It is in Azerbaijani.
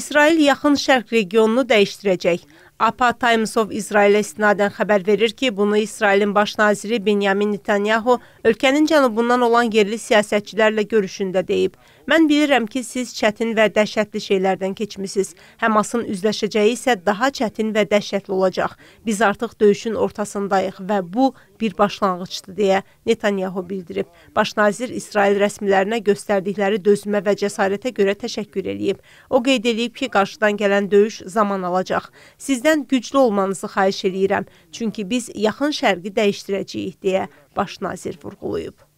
İsrail yaxın şərq regionunu dəyişdirəcək. APA Times of İsrailə istinadən xəbər verir ki, bunu İsrailin baş naziri Benyamin Netanyahu ölkənin cənubundan olan yerli siyasətçilərlə görüşündə deyib. Mən bilirəm ki, siz çətin və dəhşətli şeylərdən keçmisiniz. Həmasın üzləşəcəyi isə daha çətin və dəhşətli olacaq. Biz artıq döyüşün ortasındayıq və bu bir başlanğıcdır deyə Netanyahu bildirib. Baş nazir İsrail rəsmilərinə göstərdikləri dözmə və cəsarətə görə təşəkkür eləyib. O qeyd edib ki, qarşıdan gələn döyüş zaman alacaq. Siz sizdən güclü olmanızı xahiş eləyirəm, çünki biz yaxın şərqi dəyişdirəcəyik deyə baş nazir vurğulayıb.